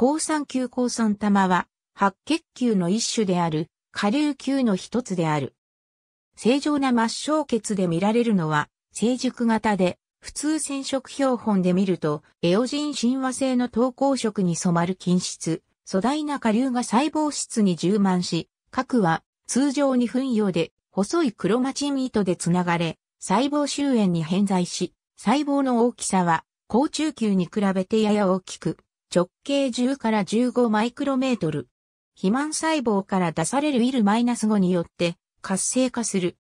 高酸球高酸玉は、白血球の一種である、下流球の一つである。正常な末梢血で見られるのは、成熟型で、普通染色標本で見ると、エオジン神話性の投稿色に染まる菌質、粗大な下流が細胞質に充満し、核は通常に粉葉で細いクロマチン糸で繋がれ、細胞周縁に偏在し、細胞の大きさは、高中球に比べてやや大きく、直径10から15マイクロメートル。肥満細胞から出されるイル -5 によって活性化する。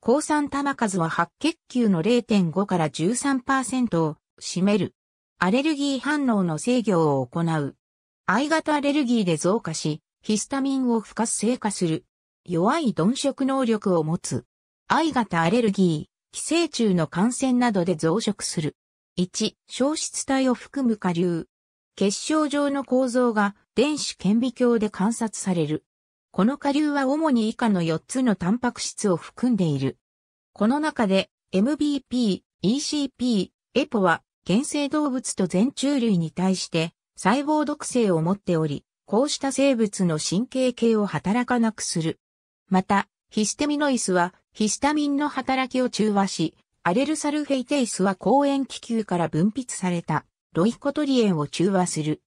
抗酸玉数は白血球の0.5から13%を占める。アレルギー反応の制御を行う。I 型アレルギーで増加し、ヒスタミンを不活性化する。弱い鈍食能力を持つ。I 型アレルギー、寄生虫の感染などで増殖する。1、消失体を含む下流。結晶状の構造が電子顕微鏡で観察される。この下流は主に以下の4つのタンパク質を含んでいる。この中で MBP、ECP、エポは原生動物と全虫類に対して細胞毒性を持っており、こうした生物の神経系を働かなくする。また、ヒステミノイスはヒスタミンの働きを中和し、アレルサルフェイテイスは抗塩気球から分泌されたロイコトリエンを中和する。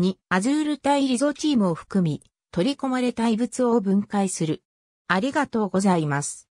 2、アズール対リゾチームを含み、取り込まれた異物を分解する。ありがとうございます。